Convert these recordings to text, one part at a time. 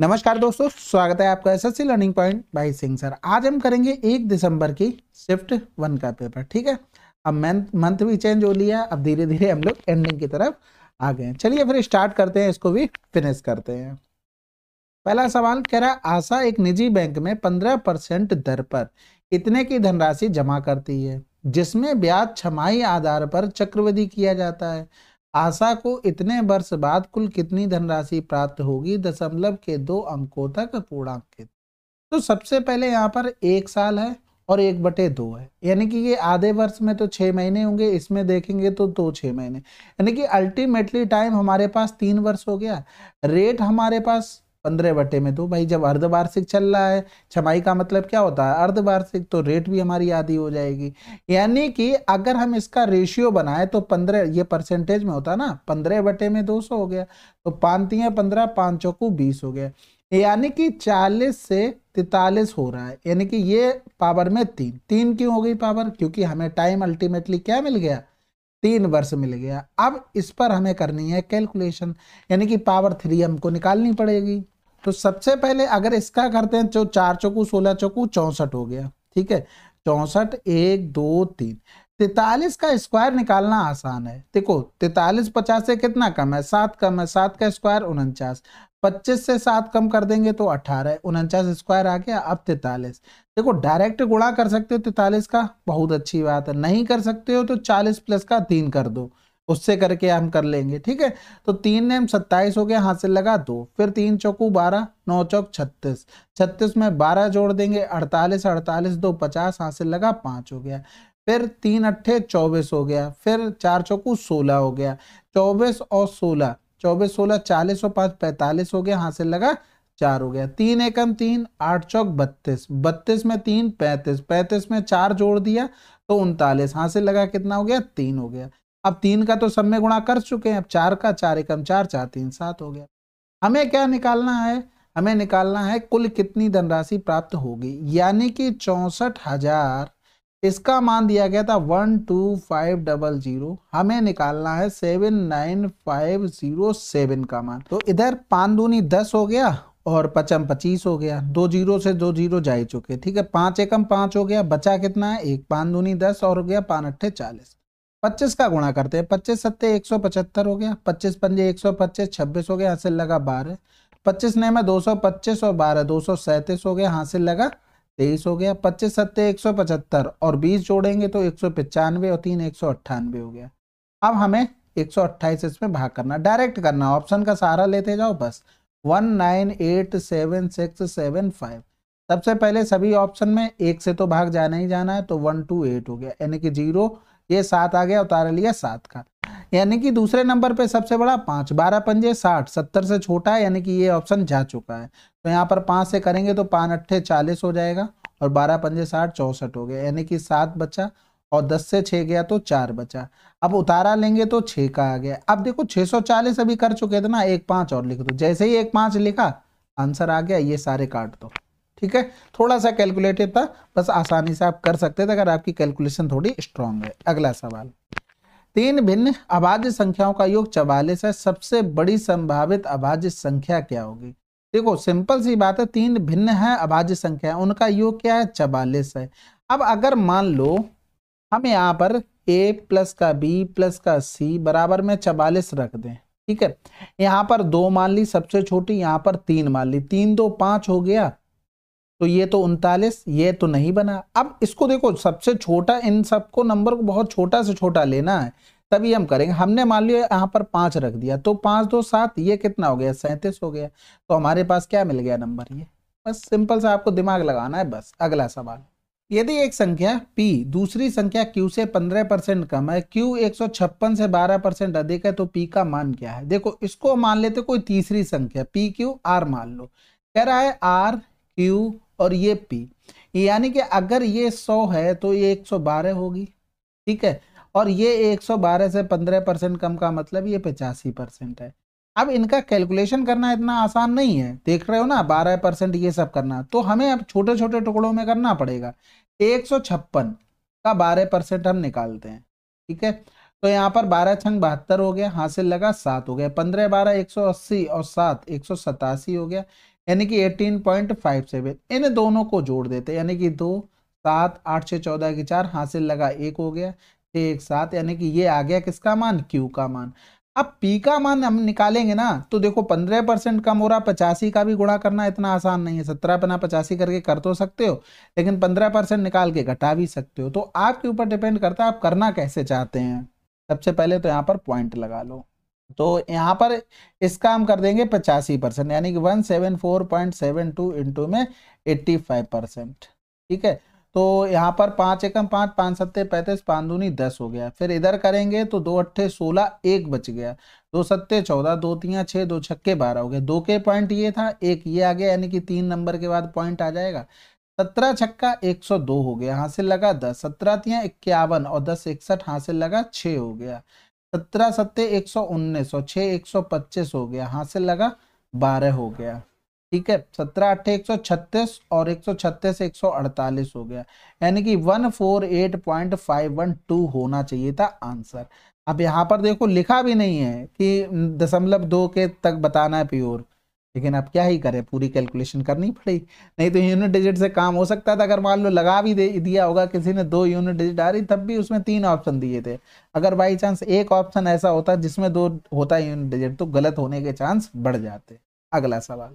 नमस्कार दोस्तों स्वागत है आपका SSC learning point by Singh sir आज हम करेंगे एक दिसंबर की शिफ्ट वन का पेपर ठीक है अब मंथ भी चेंज हो लिया अब धीरे धीरे हम लोग एंडिंग की तरफ आ गए चलिए फिर स्टार्ट करते हैं इसको भी फिनिश करते हैं पहला सवाल कह रहा आशा एक निजी बैंक में पंद्रह दर पर इतने की धनराशि जमा करती है जिसमें ब्याज छमाही आधार पर चक्रवृद्धि किया जाता है आशा को इतने वर्ष बाद कुल कितनी धनराशि प्राप्त होगी दशमलव के दो अंकों तक पूर्णांकित तो सबसे पहले यहाँ पर एक साल है और एक बटे दो है यानी कि ये आधे वर्ष में तो छः महीने होंगे इसमें देखेंगे तो दो छः महीने यानी कि अल्टीमेटली टाइम हमारे पास तीन वर्ष हो गया रेट हमारे पास पंद्रह बटे में तो भाई जब अर्धवार्षिक चल रहा है छमाई का मतलब क्या होता है अर्धवार्षिक तो रेट भी हमारी आधी हो जाएगी यानी कि अगर हम इसका रेशियो बनाए तो पंद्रह ये परसेंटेज में होता है ना पंद्रह बटे में दो सौ हो गया तो पानती पंद्रह पाँच चौकू बीस हो गया यानी कि चालीस से तैतालीस हो रहा है यानी कि ये पावर में तीन तीन क्यों हो गई पावर क्योंकि हमें टाइम अल्टीमेटली क्या मिल गया तीन वर्ष मिल गया अब इस पर हमें करनी है कैलकुलेशन यानी कि पावर थ्री हमको निकालनी पड़ेगी तो सबसे पहले अगर इसका करते हैं तो चार चौकू सोलह चौकू चौसठ हो गया ठीक है चौंसठ एक दो तीन तैतालीस का स्क्वायर निकालना आसान है देखो तैतालीस पचास से कितना कम है सात कम है सात का स्क्वायर उनचास पच्चीस से सात कम कर देंगे तो अठारह उनचास स्क्वायर आ गया अब तैतालीस देखो डायरेक्ट गुणा कर सकते हो तैतालीस का बहुत अच्छी बात है नहीं कर सकते हो तो चालीस प्लस का तीन कर दो उससे करके हम कर लेंगे ठीक है तो तीन नेम सत्ताईस हो गया हाथ से लगा दो फिर तीन चौकू बारह नौ चौक छत्तीस छत्तीस में बारह जोड़ देंगे अड़तालीस अड़तालीस दो पचास हाथ से लगा पांच हो गया फिर तीन अट्ठे चौबीस हो गया फिर चार चौकू सोलह हो गया चौबीस और सोलह चौबीस सोलह चालीस और पांच पैंतालीस हो गया हाथ से लगा चार हो गया तीन एकम तीन आठ चौक बत्तीस बत्तीस में तीन पैंतीस पैंतीस में चार जोड़ दिया तो उनतालीस हाथ से लगा कितना हो गया तीन हो गया अब तीन का तो सब में गुणा कर चुके हैं अब चार का चार एकम चार चार तीन सात हो गया हमें क्या निकालना है हमें निकालना है कुल कितनी धनराशि प्राप्त होगी यानी कि चौसठ हजार इसका मान दिया गया था one two five double zero हमें निकालना है seven nine five zero seven का मान तो इधर पान दूनी दस हो गया और पचम पच्चीस हो गया दो जीरो से दो जीरो जा चुके ठीक है पांच एकम पांच हो गया बचा कितना है एक पान दूनी दस और हो गया पान अट्ठे चालीस पच्चीस का गुणा करते हैं पच्चीस सत्य एक सौ पचहत्तर हो गया पच्चीस पंजे एक सौ पच्चीस छब्बीस हो गया हासिल लगा बारह पच्चीस नए में दो सौ पच्चीस और बारह दो सौ सैंतीस हो गया हासिल लगा तेईस हो गया पच्चीस सत्य एक सौ पचहत्तर और बीस जोड़ेंगे तो एक सौ पचानवे और तीन एक सौ अट्ठानवे हो गया अब हमें एक सौ अट्ठाईस इसमें भाग करना डायरेक्ट करना ऑप्शन का सहारा लेते जाओ बस one nine eight seven six seven five सबसे पहले सभी ऑप्शन में एक से तो भाग जाना ही जाना है तो वन टू एट हो गया यानी कि जीरो ये सात आ गया उतारा लिया सात का यानी कि दूसरे नंबर पे सबसे बड़ा पांच बारह पंजे साठ सत्तर से छोटा है यानी कि ये ऑप्शन जा चुका है तो यहाँ पर पांच से करेंगे तो पान अट्ठे चालीस हो जाएगा और बारह पंजे साठ चौसठ हो गया यानी कि सात बचा और दस से छः गया तो चार बचा अब उतारा लेंगे तो छः का आ गया अब देखो छह सौ चालीस अभी कर चुके थे ना एक पांच और लिख दो जैसे ही एक पांच लिखा आंसर आ गया ये सारे काट दो ठीक है थोड़ा सा कैलकुलेटिव था बस आसानी से आप कर सकते थे अगर आपकी कैलकुलेशन थोड़ी स्ट्रांग है अगला सवाल तीन भिन्न अभाज्य संख्याओं का योग चवालीस है सबसे बड़ी संभावित अभाज्य संख्या क्या होगी देखो सिंपल सी बात है तीन भिन्न है अभाज्य संख्या उनका योग क्या है चवालीस है अब अगर मान लो हम यहाँ पर ए प्लस का बी प्लस का सी बराबर में चवालीस रख दें ठीक है यहाँ पर दो मान ली सबसे छोटी यहाँ पर तीन मान ली तीन दो पाँच हो गया तो ये तो उनतालीस ये तो नहीं बना अब इसको देखो सबसे छोटा इन सबको नंबर को बहुत छोटा से छोटा लेना है तभी हम करेंगे हमने मान लिया यहाँ पर पाँच रख दिया तो पाँच दो सात ये कितना हो गया सैंतीस हो गया तो हमारे पास क्या मिल गया नंबर ये बस सिंपल सा आपको दिमाग लगाना है बस अगला सवाल यदि एक संख्या P दूसरी संख्या Q से 15 परसेंट कम है Q 156 से 12 परसेंट अधिक है तो P का मान क्या है देखो इसको मान लेते कोई तीसरी संख्या पी क्यू आर मान लो कह रहा है आर क्यू और ये पी यानी कि अगर ये सौ है तो ये एक सौ बारह होगी ठीक है और ये एक सौ बारह से पंद्रह परसेंट कम का मतलब ये पचासी परसेंट है अब इनका कैलकुलेशन करना इतना आसान नहीं है देख रहे हो ना बारह परसेंट ये सब करना तो हमें अब छोटे छोटे टुकड़ों में करना पड़ेगा एक सौ छप्पन का बारह परसेंट हम निकालते हैं ठीक है तो यहाँ पर बारह छंग बहत्तर हो गया हासिल लगा सात हो गया पंद्रह बारह एक सौ अस्सी और सात एक सौ सतासी हो गया यानी कि 18.57 इन दोनों को जोड़ देते यानी कि दो सात आठ छः चौदह की चार हासिल लगा एक हो गया छः एक सात यानी कि ये आ गया किसका मान क्यू का मान अब पी का मान हम निकालेंगे ना तो देखो पंद्रह परसेंट कम हो रहा पचासी का भी गुणा करना इतना आसान नहीं है सत्रह बना पचासी करके कर तो सकते हो लेकिन पंद्रह परसेंट निकाल के घटा भी सकते हो तो आपके ऊपर डिपेंड करता है आप करना कैसे चाहते हैं सबसे पहले तो यहाँ पर पॉइंट लगा लो तो यहाँ पर इसका हम कर देंगे पचासी परसेंट यानी कि one seven four point seven two into में एट्टी फाइव परसेंट ठीक है तो यहाँ पर पाँच एकम पाँच पाँच सत्ते पैंतीस पाँच दूनी दस हो गया फिर इधर करेंगे तो दो अट्ठे सोलह एक बच गया दो सत्ते चौदह दो तीन छः दो छक्के बारह हो गए दो के पॉइंट ये था एक ये आ गया यानी कि तीन नंबर के बाद पॉइंट आ जाएगा सत्रह छक्का एक सौ दो हो गया हासिल लगा दस सत्रह तियाँ इक्यावन और दस इकसठ हासिल लगा छः हो गया सत्रह सत्ते एक सौ उन्नीस और छः एक सौ पच्चीस हो गया हाथ से लगा बारह हो गया ठीक है सत्रह अट्ठे एक सौ छत्तीस और एक सौ छत्तीस एक सौ अड़तालीस हो गया यानी कि one four eight point five one two होना चाहिए था आंसर अब यहाँ पर देखो लिखा भी नहीं है कि दशमलव दो के तक बताना है प्योर लेकिन अब क्या ही करें पूरी कैलकुलेशन करनी पड़ी नहीं तो यूनिट डिजिट से काम हो सकता था अगर मान लो लगा भी दे दिया होगा किसी ने दो यूनिट डिजिट आ रही तब भी उसमें तीन ऑप्शन दिए थे अगर बाई चांस एक ऑप्शन ऐसा होता जिसमें दो होता यूनिट डिजिट तो गलत होने के चांस बढ़ जाते अगला सवाल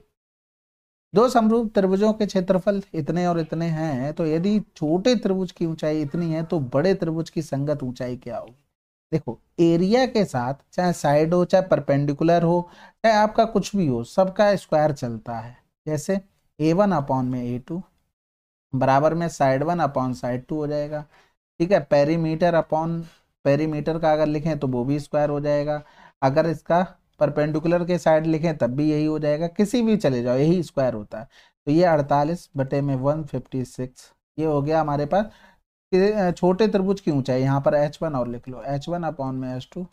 दो समरूप त्रिभुजों के क्षेत्रफल इतने और इतने हैं तो यदि छोटे त्रिभुज की ऊंचाई इतनी है तो बड़े त्रिभुज की संगत ऊंचाई क्या होगी देखो एरिया के साथ चाहे साइड हो चाहे परपेंडिकुलर हो चाहे आपका कुछ भी हो सबका स्क्वायर चलता है जैसे ए वन अपॉन में ए टू बराबर में side one upon side two हो जाएगा ठीक है पेरीमीटर अपॉन पेरीमीटर का अगर लिखें तो वो भी स्क्वायर हो जाएगा अगर इसका परपेंडिकुलर के साइड लिखें तब भी यही हो जाएगा किसी भी चले जाओ यही स्क्वायर होता है तो ये अड़तालीस बटे में वन फिफ्टी सिक्स ये हो गया हमारे पास छोटे त्रिभुज की ऊंचाई यहाँ पर एच वन और लिख लो एच वन अपॉन में एस टू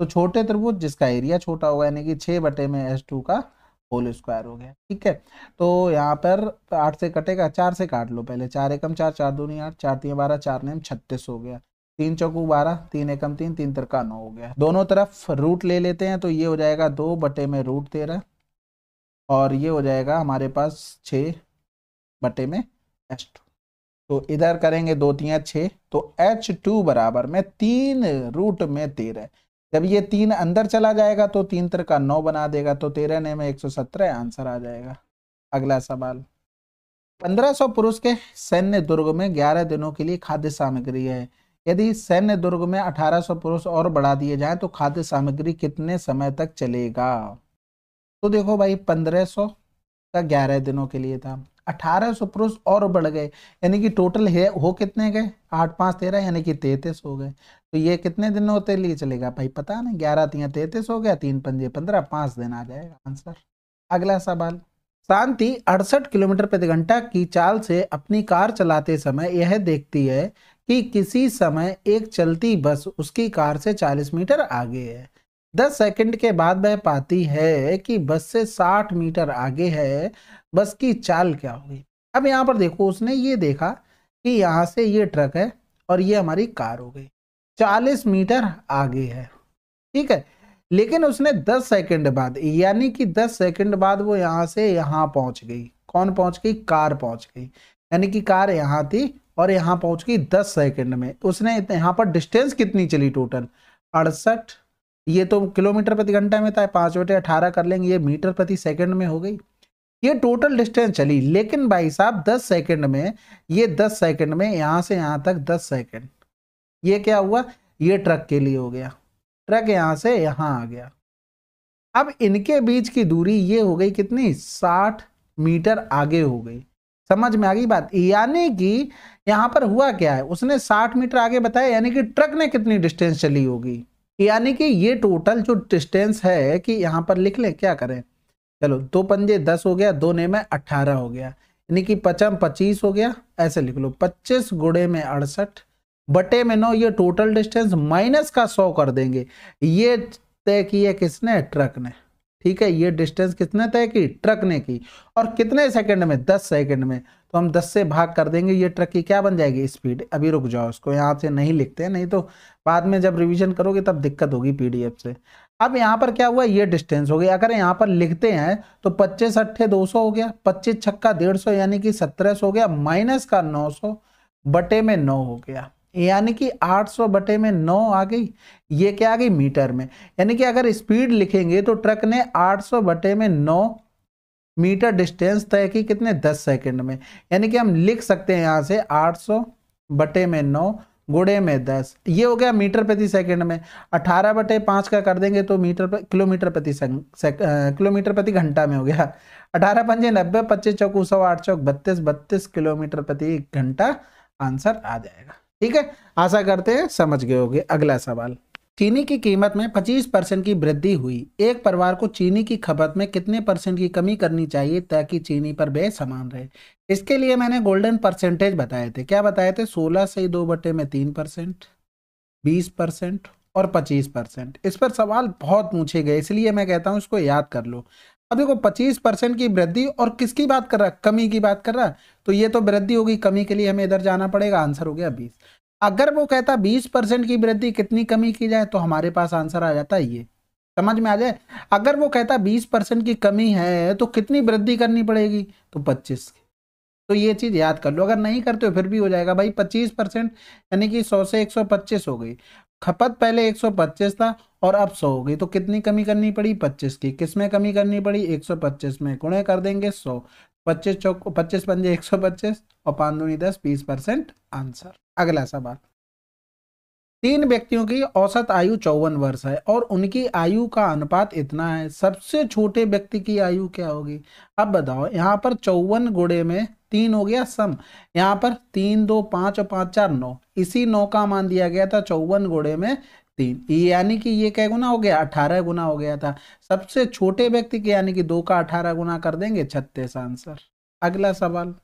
तो छोटे त्रिभुज जिसका एरिया छोटा होगा यानी कि छः बटे में एस टू का होल स्क्वायर हो गया ठीक है तो यहाँ पर आठ से कटेगा चार से काट लो पहले चार एकम चार चार दो नहीं आठ चार तीन बारह चार नेम छत्तीस हो गया तीन चौकू बारह तीन एकम तीन तीन तिरका नौ हो गया दोनों तरफ रूट ले लेते हैं तो ये हो जाएगा दो बटे में रूट तेरह और ये हो जाएगा हमारे पास छः बटे में एस टू तो इधर करेंगे दो तीन छः तो एच टू बराबर में तीन रूट में तेरह जब ये तीन अंदर चला जाएगा तो तीन तरह का नौ बना देगा तो तेरह ने में एक सौ सत्रह आंसर आ जाएगा अगला सवाल पंद्रह सौ पुरुष के सैन्य दुर्ग में ग्यारह दिनों के लिए खाद्य सामग्री है यदि सैन्य दुर्ग में अठारह सौ पुरुष और बढ़ा दिए जाए तो खाद्य सामग्री कितने समय तक चलेगा तो देखो भाई पंद्रह सौ का ग्यारह दिनों के लिए था अठारह सौ पुरुष और बढ़ गए यानी कि टोटल है हो कितने गए आठ पाँच तेरह यानी कि तैतीस हो गए तो ये कितने दिन होते लिए चलेगा भाई पता नहीं ग्यारह तीन तैतीस हो गया तीन पंजे पंद्रह पाँच दिन आ जाएगा आंसर अगला सवाल शांति अड़सठ किलोमीटर प्रति घंटा की चाल से अपनी कार चलाते समय यह देखती है कि किसी समय एक चलती बस उसकी कार से चालीस मीटर आगे है दस सेकंड के बाद वह पाती है कि बस से साठ मीटर आगे है बस की चाल क्या होगी अब यहाँ पर देखो उसने ये देखा कि यहाँ से ये ट्रक है और ये हमारी कार हो गई चालीस मीटर आगे है ठीक है लेकिन उसने दस सेकंड बाद यानी कि दस सेकंड बाद वो यहाँ से यहाँ पहुँच गई कौन पहुँच गई कार पहुँच गई यानी कि कार यहाँ थी और यहाँ पहुँच गई दस सेकंड में तो उसने यहाँ पर डिस्टेंस कितनी चली टोटल अड़सठ ये तो किलोमीटर प्रति घंटा में था पाँच बटे अठारह कर लेंगे ये मीटर प्रति सेकंड में हो गई ये टोटल डिस्टेंस चली लेकिन भाई साहब 10 सेकंड में ये 10 सेकंड में यहाँ से यहाँ तक 10 सेकंड ये क्या हुआ ये ट्रक के लिए हो गया ट्रक यहाँ से यहाँ आ गया अब इनके बीच की दूरी ये हो गई कितनी 60 मीटर आगे हो गई समझ में आ गई बात यानी कि यहाँ पर हुआ क्या है उसने 60 मीटर आगे बताया यानी कि ट्रक ने कितनी डिस्टेंस चली होगी यानी कि ये टोटल जो डिस्टेंस है कि यहाँ पर लिख लें क्या करें चलो दो पंजे दस हो गया दो ने में अट्ठारह हो गया यानी कि पचम पच्चीस हो गया ऐसे लिख लो पच्चीस गुड़े में अड़सठ बटे में नौ ये टोटल डिस्टेंस माइनस का सौ कर देंगे ये तय किया किसने ट्रक ने ठीक है ये डिस्टेंस कितने तय की ट्रक ने की और कितने सेकंड में दस सेकंड में तो हम दस से भाग कर देंगे ये ट्रक की क्या बन जाएगी स्पीड अभी रुक जाओ उसको यहाँ से नहीं लिखते नहीं तो बाद में जब रिवीजन करोगे तब दिक्कत होगी पीडीएफ से अब यहाँ पर क्या हुआ ये डिस्टेंस हो गया अगर यहाँ पर लिखते हैं तो पच्चीस अट्ठे दो सौ हो गया पच्चीस छक्का डेढ़ सौ यानी कि सत्रह सौ हो गया माइनस का नौ सौ बटे में नौ हो गया यानी कि 800 बटे में 9 आ गई ये क्या आ गई मीटर में यानी कि अगर स्पीड लिखेंगे तो ट्रक ने 800 बटे में 9 मीटर डिस्टेंस तय की कितने 10 सेकंड में यानी कि हम लिख सकते हैं यहाँ से सौ बटे में नौ गुड़े में दस ये हो गया मीटर प्रति सेकंड में अठारह बटे पाँच का कर देंगे तो मीटर पर, किलोमीटर प्रति किलोमीटर प्रति घंटा में हो गया अठारह पंजे नब्बे पच्चीस चौक सौ आठ चौक बत्तीस बत्तीस किलोमीटर प्रति घंटा आंसर आ जाएगा ठीक है आशा करते हैं समझ गए होगे अगला सवाल चीनी की कीमत में 25 परसेंट की वृद्धि हुई एक परिवार को चीनी की खपत में कितने परसेंट की कमी करनी चाहिए ताकि चीनी पर व्यय समान रहे इसके लिए मैंने गोल्डन परसेंटेज बताए थे क्या बताए थे 16 से दो बटे में तीन परसेंट बीस परसेंट और 25 परसेंट इस पर सवाल बहुत पूछे गए इसलिए मैं कहता हूँ इसको याद कर लो अब देखो पच्चीस परसेंट की वृद्धि और किसकी बात कर रहा कमी की बात कर रहा तो ये तो वृद्धि होगी कमी के लिए हमें इधर जाना पड़ेगा आंसर हो गया बीस अगर वो कहता बीस परसेंट की वृद्धि कितनी कमी की जाए तो हमारे पास आंसर आ जाता है ये समझ में आ जाए अगर वो कहता बीस परसेंट की कमी है तो कितनी वृद्धि करनी पड़ेगी तो पच्चीस की तो ये चीज़ याद कर लो अगर नहीं करते हो फिर भी हो जाएगा भाई पच्चीस परसेंट यानी कि सौ से एक सौ पच्चीस हो गई खपत पहले एक सौ पच्चीस था और अब सौ हो गई तो कितनी कमी करनी पड़ी पच्चीस की किस में कमी करनी पड़ी एक सौ पच्चीस में गुणे कर देंगे सौ पच्चीस चौक पच्चीस पंजे एक सौ पच्चीस और पाँच दूनी दस बीस परसेंट आंसर अगला सवाल तीन व्यक्तियों की औसत आयु चौवन वर्ष है और उनकी आयु का अनुपात इतना है सबसे छोटे व्यक्ति की आयु क्या होगी अब बताओ यहाँ पर चौवन गुड़े में तीन हो गया सम यहाँ पर तीन दो पांच और पांच चार नौ इसी नौ का मान दिया गया था चौवन गुड़े में तीन यानी कि ये क्या गुना हो गया अठारह गुना हो गया था सबसे छोटे व्यक्ति के यानी कि दो का अठारह गुना कर देंगे छत्तीस आंसर अगला सवाल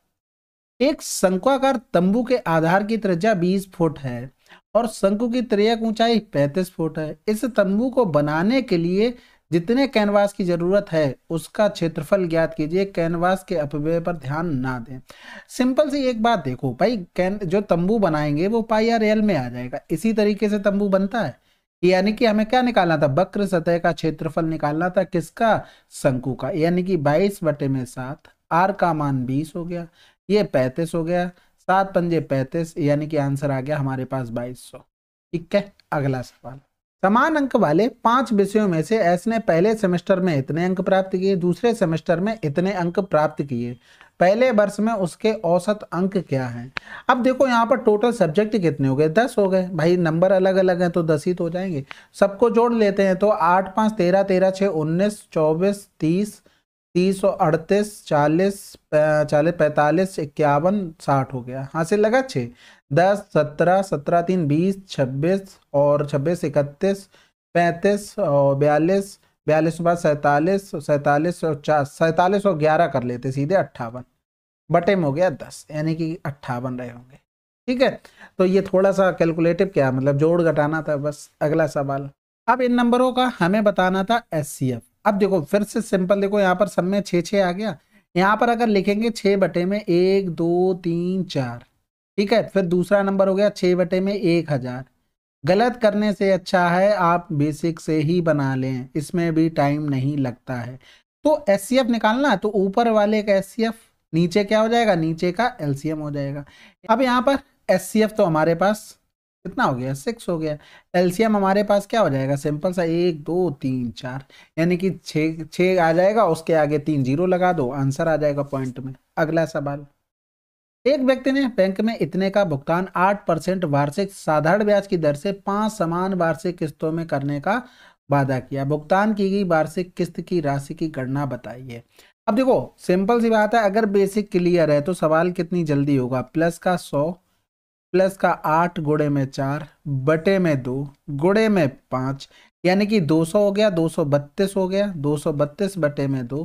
एक शंकुआकार तंबू के आधार की त्रिज्या 20 फुट है और शंकु की त्रिज्या की ऊंचाई 35 फुट है इस तंबू को बनाने के लिए जितने कैनवास की जरूरत है उसका क्षेत्रफल ज्ञात कीजिए कैनवास के अपव्यय पर ध्यान ना दें सिंपल सी एक बात देखो भाई कैन जो तंबू बनाएंगे वो पाई आर एल में आ जाएगा इसी तरीके से तंबू बनता है यानी कि हमें क्या निकालना था वक्र सतह का क्षेत्रफल निकालना था किसका शंकु का यानी कि 22 बटे में सात आर का मान 20 हो गया ये पैंतीस हो गया सात पंजे पैंतीस यानी कि आंसर आ गया हमारे पास बाईस सौ ठीक है अगला सवाल समान अंक वाले पांच विषयों में से एस ने पहले सेमेस्टर में इतने अंक प्राप्त किए दूसरे सेमेस्टर में इतने अंक प्राप्त किए पहले वर्ष में उसके औसत अंक क्या हैं अब देखो यहाँ पर टोटल सब्जेक्ट कितने हो गए दस हो गए भाई नंबर अलग अलग हैं तो दस ही तो हो जाएंगे सबको जोड़ लेते हैं तो आठ पाँच तेरह तेरह छः उन्नीस चौबीस तीस तीस सौ अड़तीस चालीस चालीस पैंतालीस इक्यावन साठ हो गया हाँ से लगा छः दस सत्रह सत्रह तीन बीस छब्बीस और छब्बीस इकतीस पैंतीस और बयालीस बयालीस के बाद सैंतालीस सैंतालीस और चार सैंतालीस और ग्यारह कर लेते सीधे अट्ठावन बटे में हो गया दस यानी कि अट्ठावन रहे होंगे ठीक है तो ये थोड़ा सा कैलकुलेटिव क्या मतलब जोड़ घटाना था बस अगला सवाल अब इन नंबरों का हमें बताना था एस सी एफ अब देखो फिर से सिंपल देखो यहाँ पर सब में छः छः आ गया यहाँ पर अगर लिखेंगे छः बटे में एक दो तीन चार ठीक है फिर दूसरा नंबर हो गया छः बटे में एक हज़ार गलत करने से अच्छा है आप बेसिक से ही बना लें इसमें भी टाइम नहीं लगता है तो एस निकालना तो ऊपर वाले का एस नीचे क्या हो जाएगा नीचे का एलसीएम हो जाएगा अब यहाँ पर एस तो हमारे पास कितना हो गया सिक्स हो गया एलसीएम हमारे पास क्या हो जाएगा सिंपल सा एक दो तीन चार यानी कि छ आ जाएगा उसके आगे तीन जीरो लगा दो आंसर आ जाएगा पॉइंट में अगला सवाल एक व्यक्ति ने बैंक में इतने का भुगतान आठ परसेंट वार्षिक साधारण ब्याज की दर से पांच समान वार्षिक किस्तों में करने का वादा किया भुगतान की गई वार्षिक किस्त की राशि की गणना बताइए अब देखो सिंपल सी बात है अगर बेसिक क्लियर है तो सवाल कितनी जल्दी होगा प्लस का सौ प्लस का आठ गुड़े में चार बटे में दो गुड़े में पाँच यानी कि 200 हो गया 232 हो गया 232 बटे में दो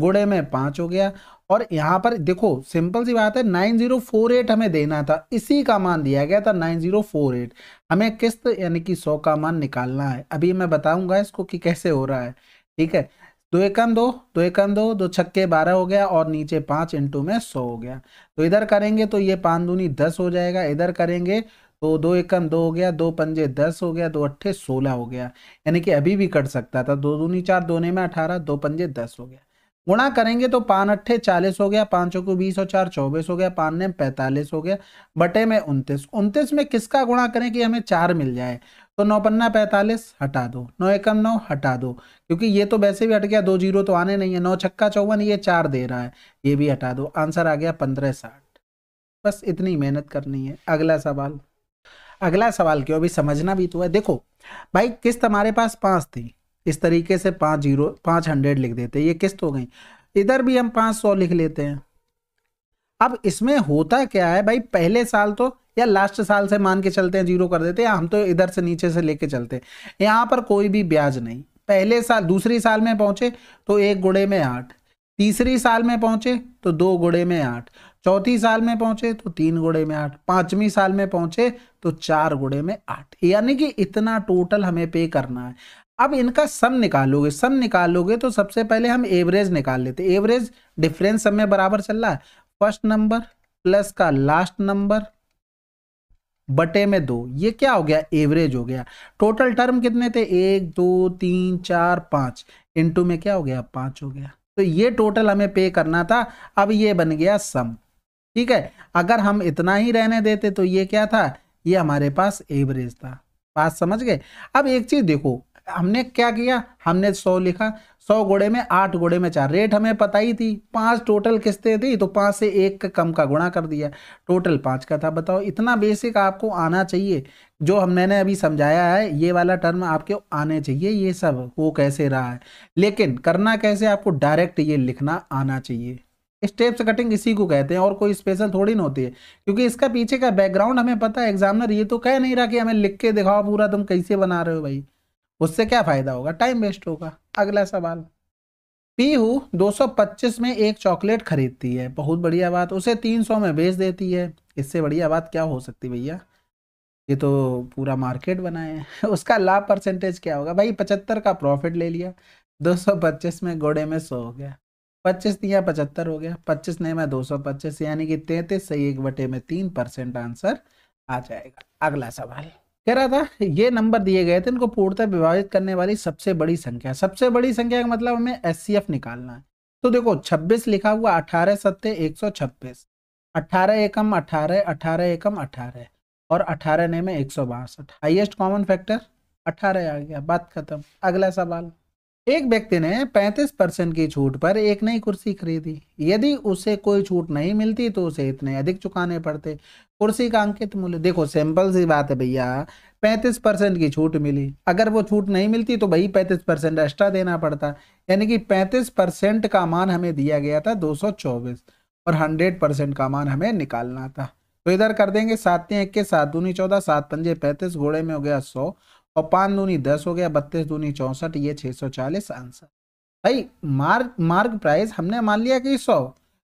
गुड़े में पाँच हो गया और यहाँ पर देखो सिंपल सी बात है 9048 हमें देना था इसी का मान दिया गया था 9048 हमें किस्त यानी कि 100 का मान निकालना है अभी मैं बताऊंगा इसको कि कैसे हो रहा है ठीक है दो एकम दो दो एकम दो दो छक्के बारह हो गया और नीचे पाँच इंटू में सौ हो गया तो इधर करेंगे तो ये पाँच दूनी दस हो जाएगा इधर करेंगे तो दो एकम दो हो गया दो पंजे दस हो गया दो अट्ठे सोलह हो गया यानी कि अभी भी कट सकता था दो दूनी चार दोने में अठारह दो पंजे दस हो गया गुणा करेंगे तो पान अट्ठे चालीस हो गया पाँचों को बीस और चार चौबीस हो गया पान ने पैंतालीस हो गया बटे में उनतीस उनतीस में किसका गुणा करें कि हमें चार मिल जाए तो नौ पन्ना पैंतालीस हटा दो नौ एकम नौ हटा दो क्योंकि ये तो वैसे भी हट गया दो जीरो तो आने नहीं है नौ छक्का चौवन ये चार दे रहा है ये भी हटा दो आंसर आ गया पंद्रह साठ बस इतनी मेहनत करनी है अगला सवाल अगला सवाल क्यों अभी समझना भी तो है देखो भाई किस्त हमारे पास पाँच थी इस तरीके से पाँच जीरो पाँच हंड्रेड लिख देते ये किस्त हो गई इधर भी हम पाँच सौ लिख लेते हैं अब इसमें होता क्या है भाई पहले साल तो या लास्ट साल से मान के चलते हैं जीरो कर देते हैं हम तो इधर से नीचे से लेके चलते हैं यहाँ पर कोई भी ब्याज नहीं पहले साल दूसरी साल में पहुंचे तो एक गुड़े में आठ तीसरी साल में पहुंचे तो दो गुड़े में आठ चौथी साल में पहुंचे तो तीन गुड़े में आठ पांचवी साल में पहुंचे तो चार गुड़े में आठ यानी कि इतना टोटल हमें पे करना है अब इनका सम निकालोगे सम निकालोगे तो सबसे पहले हम एवरेज निकाल लेते एवरेज डिफरेंस सब में बराबर चल रहा है फर्स्ट नंबर प्लस का लास्ट नंबर बटे में दो ये क्या हो गया एवरेज हो गया टोटल टर्म कितने थे एक दो तीन चार पाँच इंटू में क्या हो गया पाँच हो गया तो ये टोटल हमें पे करना था अब ये बन गया सम ठीक है अगर हम इतना ही रहने देते तो ये क्या था ये हमारे पास एवरेज था बात समझ गए अब एक चीज़ देखो हमने क्या किया हमने सौ लिखा सौ घोड़े में आठ घोड़े में चार रेट हमें पता ही थी पांच टोटल किस्तें थी तो पांच से एक का कम का गुणा कर दिया टोटल पांच का था बताओ इतना बेसिक आपको आना चाहिए जो हम मैंने अभी समझाया है ये वाला टर्म आपके आने चाहिए ये सब वो कैसे रहा है लेकिन करना कैसे आपको डायरेक्ट ये लिखना आना चाहिए स्टेप्स कटिंग इसी को कहते हैं और कोई स्पेशल थोड़ी ना होती है क्योंकि इसका पीछे का बैकग्राउंड हमें पता है एग्जामिनर ये तो कह नहीं रहा कि हमें लिख के दिखाओ पूरा तुम कैसे बना रहे हो भाई उससे क्या फ़ायदा होगा टाइम वेस्ट होगा अगला सवाल पीहू 225 में एक चॉकलेट खरीदती है बहुत बढ़िया बात उसे 300 में बेच देती है इससे बढ़िया बात क्या हो सकती भैया ये तो पूरा मार्केट बनाए उसका लाभ परसेंटेज क्या होगा भाई पचहत्तर का प्रॉफिट ले लिया 225 में गोड़े में सौ हो गया पच्चीस दिया पचहत्तर हो गया पच्चीस नहीं मैं दो सौ पच्चीस यानी कि तैतीस से एक बटे में तीन परसेंट आंसर आ जाएगा अगला सवाल कह रहा था ये नंबर दिए गए थे इनको पूर्णतः विभाजित करने वाली सबसे बड़ी संख्या सबसे बड़ी संख्या का मतलब हमें एस निकालना है तो देखो छब्बीस लिखा हुआ अठारह सत्य एक सौ छब्बीस अठारह एकम अठारह अठारह एकम अठारह और अठारह ने में एक सौ बासठ हाइएस्ट कॉमन फैक्टर अठारह आ गया बात खत्म अगला सवाल एक व्यक्ति ने 35 परसेंट की छूट पर एक नई कुर्सी खरीदी यदि उसे कोई छूट नहीं मिलती तो उसे इतने अधिक चुकाने पड़ते कुर्सी का अंकित मूल्य देखो सिंपल सी बात है भैया 35 परसेंट की छूट मिली अगर वो छूट नहीं मिलती तो भाई 35 परसेंट एक्स्ट्रा देना पड़ता यानी कि 35 परसेंट का मान हमें दिया गया था दो और हंड्रेड परसेंट का मान हमें निकालना था तो इधर कर देंगे सात तीन इक्कीस सात दूनी चौदह सात पंजे पैंतीस घोड़े में हो गया सौ और पाँच दूनी दस हो गया बत्तीस दूनी चौंसठ ये छः सौ चालीस आंसर भाई मार्ग मार्ग प्राइस हमने मान लिया कि सौ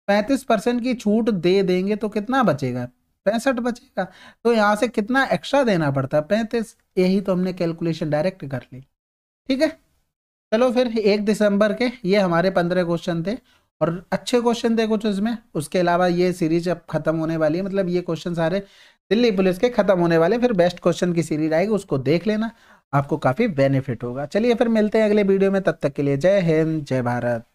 पैंतीस परसेंट की छूट दे देंगे तो कितना बचेगा पैंसठ बचेगा तो यहाँ से कितना एक्स्ट्रा देना पड़ता है पैंतीस यही तो हमने कैलकुलेशन डायरेक्ट कर ली ठीक है चलो फिर एक दिसंबर के ये हमारे पंद्रह क्वेश्चन थे और अच्छे क्वेश्चन थे कुछ उसमें उसके अलावा ये सीरीज अब खत्म होने वाली है मतलब ये क्वेश्चन सारे दिल्ली पुलिस के खत्म होने वाले फिर बेस्ट क्वेश्चन की सीरीज आएगी उसको देख लेना आपको काफ़ी बेनिफिट होगा चलिए फिर मिलते हैं अगले वीडियो में तब तक के लिए जय हिंद जय भारत